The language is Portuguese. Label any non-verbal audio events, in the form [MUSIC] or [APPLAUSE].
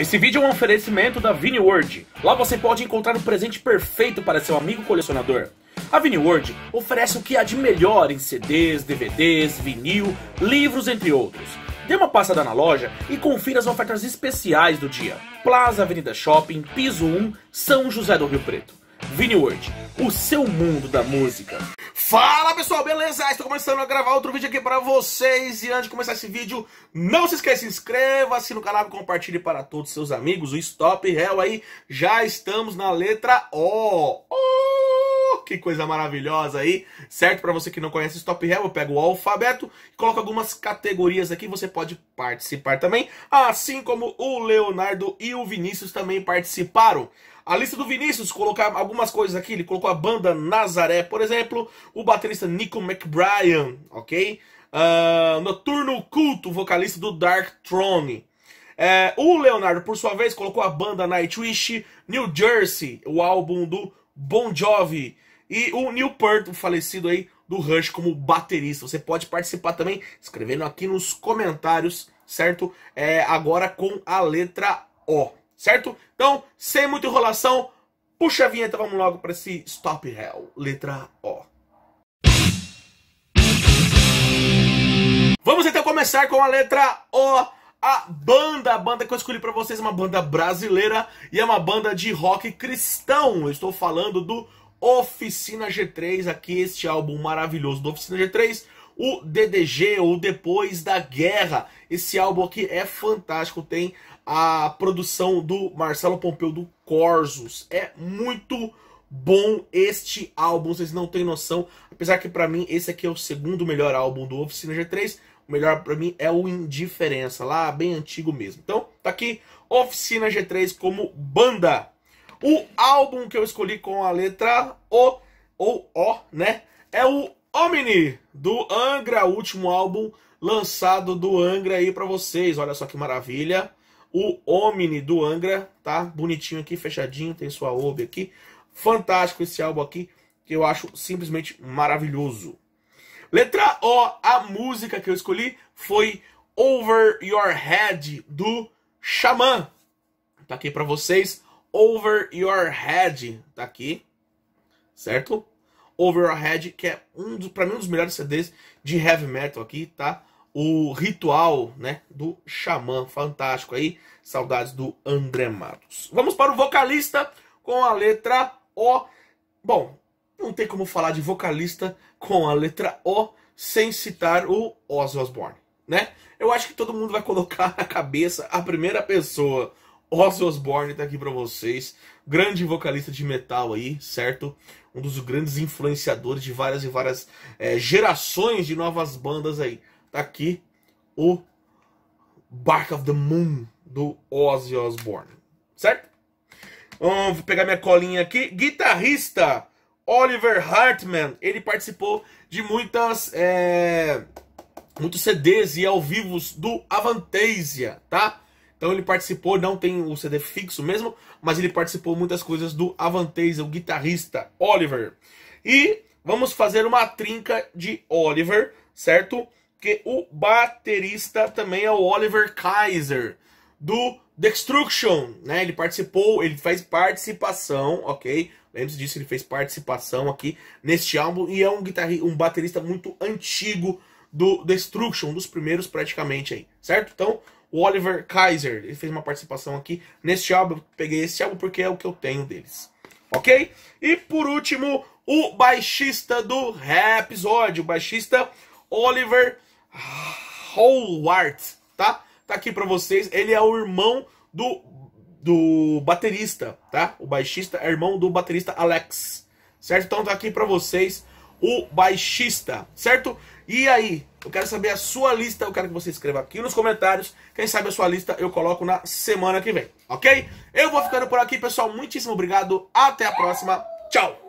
Esse vídeo é um oferecimento da Vini World. Lá você pode encontrar o presente perfeito para seu amigo colecionador. A Vini World oferece o que há de melhor em CDs, DVDs, vinil, livros, entre outros. Dê uma passada na loja e confira as ofertas especiais do dia. Plaza Avenida Shopping, Piso 1, São José do Rio Preto. Vini Word, o seu mundo da música. Fala pessoal, beleza? Estou começando a gravar outro vídeo aqui para vocês. E antes de começar esse vídeo, não se esqueça, inscreva-se no canal e compartilhe para todos os seus amigos. O Stop Hell aí, já estamos na letra O. o que coisa maravilhosa aí, certo? Para você que não conhece Stop Hell, eu pego o alfabeto e coloco algumas categorias aqui, você pode participar também, assim como o Leonardo e o Vinícius também participaram. A lista do Vinícius, colocar algumas coisas aqui, ele colocou a banda Nazaré, por exemplo, o baterista Nico McBrien, ok? Uh, Noturno Culto, vocalista do Dark Throne. É, o Leonardo, por sua vez, colocou a banda Nightwish, New Jersey, o álbum do Bon Jovi. E o Neil Peart, o falecido aí do Rush como baterista. Você pode participar também escrevendo aqui nos comentários, certo? É, agora com a letra O, certo? Então, sem muita enrolação, puxa a vinheta, vamos logo para esse Stop Hell, letra O. Vamos então começar com a letra O. A banda, a banda que eu escolhi para vocês é uma banda brasileira e é uma banda de rock cristão. Eu estou falando do Oficina G3, aqui este álbum maravilhoso do Oficina G3, o DDG, ou Depois da Guerra. Esse álbum aqui é fantástico, tem a produção do Marcelo Pompeu do Corsos. É muito bom este álbum, vocês não têm noção. Apesar que para mim esse aqui é o segundo melhor álbum do Oficina G3, o melhor para mim é o Indiferença, lá bem antigo mesmo. Então, tá aqui Oficina G3 como banda o álbum que eu escolhi com a letra O, ou O, né? É o Omni, do Angra, último álbum lançado do Angra aí para vocês. Olha só que maravilha. O Omni do Angra, tá? Bonitinho aqui, fechadinho, tem sua OB aqui. Fantástico esse álbum aqui, que eu acho simplesmente maravilhoso. Letra O, a música que eu escolhi foi Over Your Head do Xamã. Tá aqui para vocês. Over Your Head, tá aqui, certo? Over Your Head, que é um dos, para mim um dos melhores CDs de heavy metal aqui, tá? O ritual, né, do Xamã, fantástico aí, saudades do André Matos. Vamos para o vocalista com a letra O. Bom, não tem como falar de vocalista com a letra O sem citar o Ozzy Osbourne, né? Eu acho que todo mundo vai colocar [LAUGHS] na cabeça a primeira pessoa Ozzy Osbourne tá aqui para vocês, grande vocalista de metal aí, certo? Um dos grandes influenciadores de várias e várias é, gerações de novas bandas aí. Tá aqui o Bark of the Moon do Ozzy Osbourne, certo? vou pegar minha colinha aqui. Guitarrista Oliver Hartman, ele participou de muitas é, muitos CDs e ao vivo do Avantasia, tá? Então ele participou, não tem o CD fixo mesmo, mas ele participou muitas coisas do Avanteza, o guitarrista Oliver. E vamos fazer uma trinca de Oliver, certo? Que o baterista também é o Oliver Kaiser, do Destruction, né? Ele participou, ele faz participação, ok? Lembre-se disso, ele fez participação aqui neste álbum e é um, um baterista muito antigo do Destruction, um dos primeiros praticamente aí, certo? Então, o Oliver Kaiser, ele fez uma participação aqui neste álbum. Eu peguei esse álbum porque é o que eu tenho deles. Ok? E por último, o baixista do episódio, o baixista Oliver Howard, tá? Tá aqui para vocês. Ele é o irmão do, do baterista, tá? O baixista é irmão do baterista Alex, certo? Então tá aqui para vocês o baixista, certo? E aí, eu quero saber a sua lista, eu quero que você escreva aqui nos comentários. Quem sabe a sua lista eu coloco na semana que vem, ok? Eu vou ficando por aqui, pessoal. Muitíssimo obrigado. Até a próxima. Tchau!